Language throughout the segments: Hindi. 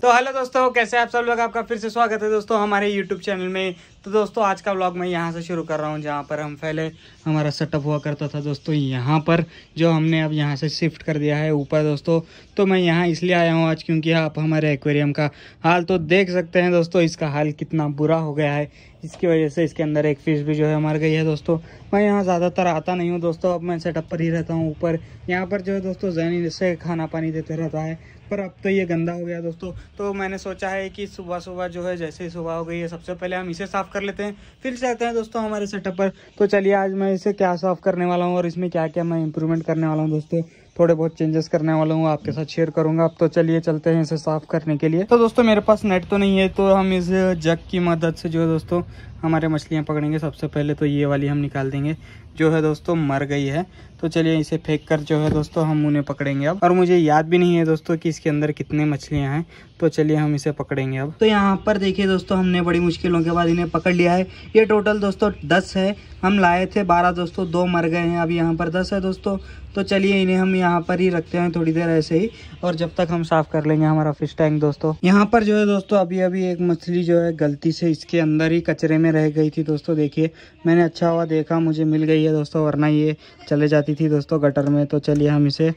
तो हेलो दोस्तों कैसे आप सब लोग आपका फिर से स्वागत है दोस्तों हमारे यूट्यूब चैनल में तो दोस्तों आज का ब्लॉग मैं यहाँ से शुरू कर रहा हूँ जहाँ पर हम पहले हमारा सेटअप हुआ करता था दोस्तों यहाँ पर जो हमने अब यहाँ से शिफ्ट कर दिया है ऊपर दोस्तों तो मैं यहाँ इसलिए आया हूँ आज क्योंकि आप हमारे एक्वेरियम का हाल तो देख सकते हैं दोस्तों इसका हाल कितना बुरा हो गया है इसकी वजह से इसके अंदर एक फिश भी जो है मर गई है दोस्तों मैं यहाँ ज़्यादातर आता नहीं हूँ दोस्तों अब मैं सेटअप पर ही रहता हूँ ऊपर यहाँ पर जो है दोस्तों जहनी से खाना पानी देते रहता है पर अब तो ये गंदा हो गया दोस्तों तो मैंने सोचा है कि सुबह सुबह जो है जैसे ही सुबह हो गई है सबसे पहले हम इसे साफ़ कर लेते हैं फिर चलते हैं दोस्तों हमारे सेटअप पर तो चलिए आज मैं इसे क्या साफ करने वाला हूँ और इसमें क्या क्या मैं इंप्रूवमेंट करने वाला हूँ दोस्तों थोड़े बहुत चेंजेस करने वाला हूँ आपके साथ शेयर करूंगा अब तो चलिए चलते हैं इसे साफ करने के लिए तो दोस्तों मेरे पास नेट तो नहीं है तो हम इस जग की मदद से जो है दोस्तों हमारे मछलियाँ पकड़ेंगे सबसे पहले तो ये वाली हम निकाल देंगे जो है दोस्तों मर गई है तो चलिए इसे फेंक कर जो है दोस्तों हम उन्हें पकड़ेंगे अब और मुझे याद भी नहीं है दोस्तों कि इसके अंदर कितने मछलियां हैं तो चलिए हम इसे पकड़ेंगे अब तो यहाँ पर देखिए दोस्तों हमने बड़ी मुश्किलों के बाद इन्हें पकड़ लिया है ये टोटल दोस्तों दस है हम लाए थे बारह दोस्तों दो मर गए हैं अब यहाँ पर दस है दोस्तों तो चलिए इन्हें हम यहाँ पर ही रखते हैं थोड़ी देर ऐसे ही और जब तक हम साफ़ कर लेंगे हमारा फिश टैंक दोस्तों यहाँ पर जो है दोस्तों अभी अभी एक मछली जो है गलती से इसके अंदर ही कचरे में रह गई थी दोस्तों देखिए मैंने अच्छा हुआ देखा मुझे मिल गई है दोस्तों वरना ये चले जाती थी दोस्तों गटर में तो चलिए हम इसे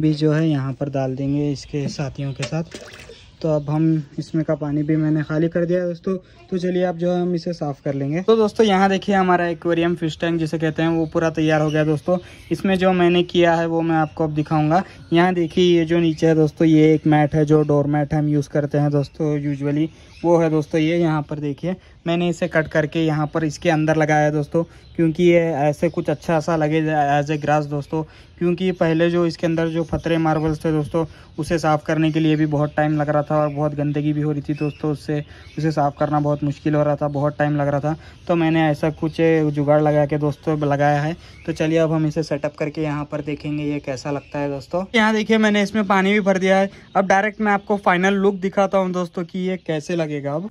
भी जो है यहाँ पर डाल देंगे इसके साथियों के साथ तो अब हम इसमें का पानी भी मैंने खाली कर दिया दोस्तों तो चलिए आप जो है हम इसे साफ़ कर लेंगे तो दोस्तों यहाँ देखिए हमारा एक्वेरियम फिश टैंक जिसे कहते हैं वो पूरा तैयार हो गया दोस्तों इसमें जो मैंने किया है वो मैं आपको अब दिखाऊंगा यहाँ देखिए ये जो नीचे है दोस्तों ये एक मैट है जो डोर मैट हम यूज़ करते हैं दोस्तों यूजली वो है दोस्तों ये यहाँ पर देखिए मैंने इसे कट करके यहाँ पर इसके अंदर लगाया दोस्तों क्योंकि ये ऐसे कुछ अच्छा सा लगे एज ए ग्रास दोस्तों क्योंकि पहले जो इसके अंदर जो फतरे मार्बल्स थे दोस्तों उसे साफ़ करने के लिए भी बहुत टाइम लग रहा था और बहुत गंदगी भी हो रही थी दोस्तों उससे उसे साफ़ करना बहुत मुश्किल हो रहा था बहुत टाइम लग रहा था तो मैंने ऐसा कुछ जुगाड़ लगा के दोस्तों लगाया है तो चलिए अब हम इसे सेटअप करके यहाँ पर देखेंगे ये कैसा लगता है दोस्तों यहाँ देखिए मैंने इसमें पानी भी भर दिया है अब डायरेक्ट मैं आपको फाइनल लुक दिखाता हूँ दोस्तों कि ये कैसे लगे लगेगा अब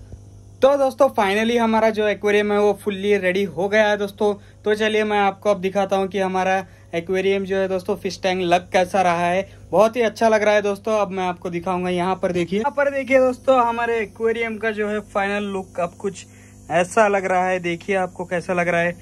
तो दोस्तों फाइनली हमारा जो एक्वेरियम है वो फुल्ली रेडी हो गया है दोस्तों तो चलिए मैं आपको अब दिखाता हूँ कि हमारा एक्वेरियम जो है दोस्तों फिश टैंक लग कैसा रहा है बहुत ही अच्छा लग रहा है दोस्तों अब मैं आपको दिखाऊंगा यहाँ पर देखिए यहाँ पर देखिए दोस्तों हमारे एक्वेरियम का जो है फाइनल लुक अब कुछ ऐसा लग रहा है देखिए आपको कैसा लग रहा है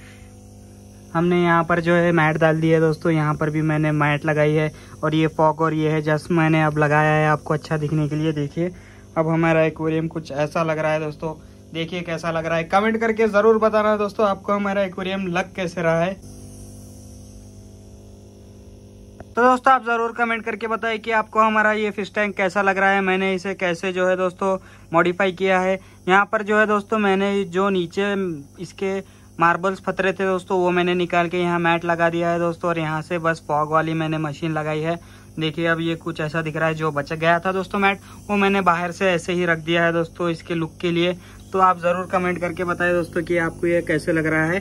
हमने यहाँ पर जो है मैट डाल दी है दोस्तों यहाँ पर भी मैंने मैट लगाई है और ये फॉक और ये है जस्ट मैंने अब लगाया है आपको अच्छा दिखने के लिए देखिए अब हमारा एक्वेरियम कुछ ऐसा लग रहा है दोस्तों देखिए कैसा लग रहा है कमेंट करके ज़रूर बताना दोस्तों आपको हमारा एक्वेरियम लग कैसे रहा है तो दोस्तों आप ज़रूर कमेंट करके बताए कि आपको हमारा ये फिश टैंक कैसा लग रहा है मैंने इसे कैसे जो है दोस्तों मॉडिफाई किया है यहाँ पर जो है दोस्तों मैंने जो नीचे इसके मार्बल्स फतरे थे दोस्तों वो मैंने निकाल के यहाँ मैट लगा दिया है दोस्तों और यहाँ से बस फॉग वाली मैंने मशीन लगाई है देखिए अब ये कुछ ऐसा दिख रहा है जो बच गया था दोस्तों मैट वो मैंने बाहर से ऐसे ही रख दिया है दोस्तों इसके लुक के लिए तो आप ज़रूर कमेंट करके बताएं दोस्तों कि आपको ये कैसे लग रहा है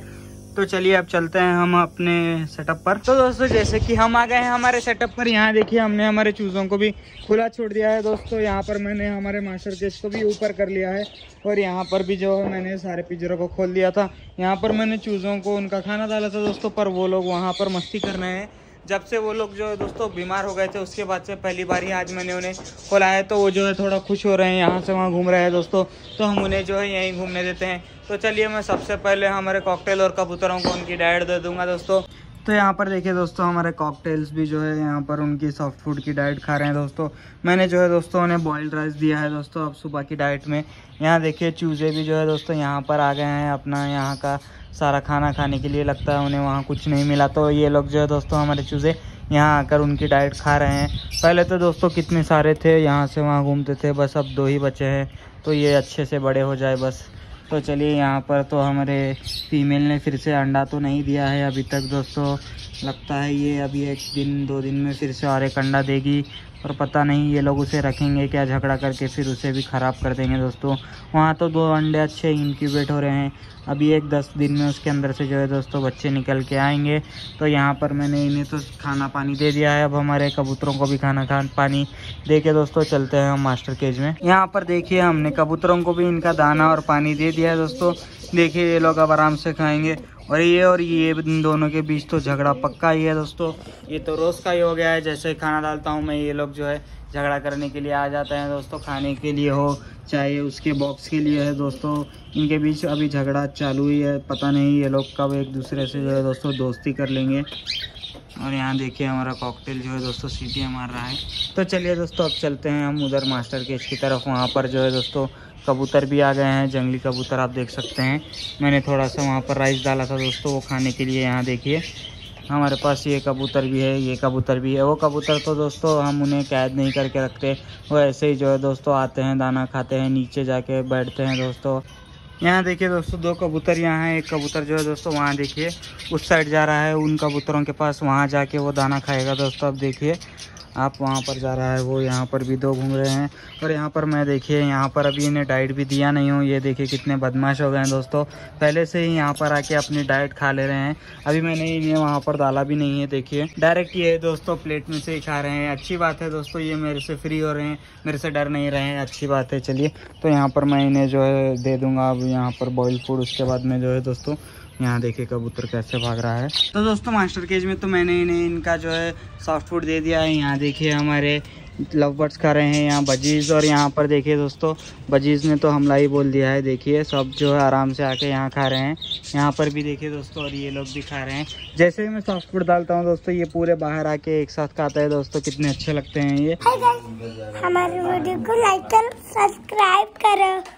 तो चलिए अब चलते हैं हम अपने सेटअप पर तो दोस्तों जैसे कि हम आ गए हैं हमारे सेटअप पर यहाँ देखिए हमने हमारे चूज़ों को भी खुला छोड़ दिया है दोस्तों यहाँ पर मैंने हमारे मास्टर केस को भी ऊपर कर लिया है और यहाँ पर भी जो है मैंने सारे पिंजरों को खोल दिया था यहाँ पर मैंने चूज़ों को उनका खाना डाला था दोस्तों पर वो लोग वहाँ पर मस्ती कर रहे हैं जब से वो लोग जो है दोस्तों बीमार हो गए थे उसके बाद से पहली बार ही आज मैंने उन्हें खोला है तो वो जो है थोड़ा खुश हो रहे हैं यहाँ से वहाँ घूम रहे हैं दोस्तों तो हम उन्हें जो है यहीं घूमने देते हैं तो चलिए मैं सबसे पहले हमारे कॉकटेल और कबूतरों को उनकी डाइट दे दूँगा दोस्तों तो यहाँ पर देखिए दोस्तों हमारे कॉकटेल्स भी जो है यहाँ पर उनकी सॉफ्ट फूड की डाइट खा रहे हैं दोस्तों मैंने जो है दोस्तों उन्हें बॉइल्ड राइस दिया है दोस्तों अब सुबह की डाइट में यहाँ देखिए चूजे भी जो है दोस्तों यहाँ पर आ गए हैं अपना यहाँ का सारा खाना खाने के लिए लगता है उन्हें वहाँ कुछ नहीं मिला तो ये लोग जो है दोस्तों हमारे चूज़े यहाँ आकर उनकी डाइट खा रहे हैं पहले तो दोस्तों कितने सारे थे यहाँ से वहाँ घूमते थे बस अब दो ही बचे हैं तो ये अच्छे से बड़े हो जाए बस तो चलिए यहाँ पर तो हमारे फीमेल ने फिर से अंडा तो नहीं दिया है अभी तक दोस्तों लगता है ये अभी एक दिन दो दिन में फिर से और एक अंडा देगी और पता नहीं ये लोग उसे रखेंगे क्या झगड़ा करके फिर उसे भी ख़राब कर देंगे दोस्तों वहाँ तो दो अंडे अच्छे इनक्यूबेट हो रहे हैं अभी एक दस दिन में उसके अंदर से जो है दोस्तों बच्चे निकल के आएंगे तो यहाँ पर मैंने इन्हें तो खाना पानी दे दिया है अब हमारे कबूतरों को भी खाना खान पानी दे के दोस्तों चलते हैं हम मास्टर केज में यहाँ पर देखिए हमने कबूतरों को भी इनका दाना और पानी दे दिया है दोस्तों देखिए ये लोग अब आराम से खाएंगे और ये और ये इन दोनों के बीच तो झगड़ा पक्का ही है दोस्तों ये तो रोज़ का ही हो गया है जैसे खाना डालता हूँ मैं ये लोग जो है झगड़ा करने के लिए आ जाते हैं दोस्तों खाने के लिए हो चाहे उसके बॉक्स के लिए है दोस्तों इनके बीच अभी झगड़ा चालू ही है पता नहीं ये लोग कब एक दूसरे से जो है दोस्तों दोस्ती कर लेंगे और यहाँ देखिए हमारा कॉकटेल जो है दोस्तों सीटी मार रहा है तो चलिए दोस्तों अब चलते हैं हम उधर मास्टर केज की तरफ वहाँ पर जो है दोस्तों कबूतर भी आ गए हैं जंगली कबूतर आप देख सकते हैं मैंने थोड़ा सा वहाँ पर राइस डाला था दोस्तों वो खाने के लिए यहाँ देखिए हमारे पास ये कबूतर भी है ये कबूतर भी है वो कबूतर तो दोस्तों हम उन्हें कैद नहीं करके रखते वो ऐसे ही जो है दोस्तों आते हैं दाना खाते हैं नीचे जाके बैठते हैं दोस्तों यहाँ देखिए दोस्तों दो कबूतर यहाँ है एक कबूतर जो है दोस्तों वहाँ देखिए उस साइड जा रहा है उन कबूतरों के पास वहाँ जाके वो दाना खाएगा दोस्तों अब देखिए आप वहाँ पर जा रहा है वो यहाँ पर भी दो घूम रहे हैं और यहाँ पर मैं देखिए यहाँ पर अभी इन्हें डाइट भी दिया नहीं हूँ ये देखिए कितने बदमाश हो गए हैं दोस्तों पहले से ही यहाँ पर आके अपनी डाइट खा ले रहे हैं अभी मैंने इन्हें वहाँ पर डाला भी नहीं है देखिए डायरेक्ट ये दोस्तों प्लेट में से ही खा रहे हैं अच्छी बात है दोस्तों ये मेरे से फ्री हो रहे हैं मेरे से डर नहीं रहे हैं अच्छी बात है चलिए तो यहाँ पर मैं इन्हें जो है दे दूँगा अब यहाँ पर बॉयल फूड उसके बाद में जो है दोस्तों यहाँ देखिए कबूतर कैसे भाग रहा है तो दोस्तों मास्टर केज में तो मैंने इन्हें इनका जो है सॉफ्ट फूड दे दिया है यहाँ देखिए हमारे लव बर्ड्स खा रहे हैं यहाँ बजीज़ और यहाँ पर देखिए दोस्तों बजीज़ ने तो हमला ही बोल दिया है देखिए सब जो है आराम से आके यहाँ खा रहे हैं यहाँ पर भी देखिए दोस्तों और ये लोग भी खा रहे हैं जैसे ही मैं सॉफ्ट फूड डालता हूँ दोस्तों ये पूरे बाहर आके एक साथ खाता है दोस्तों कितने अच्छे लगते हैं ये हमारे वीडियो को लाइक करो सब्सक्राइब करो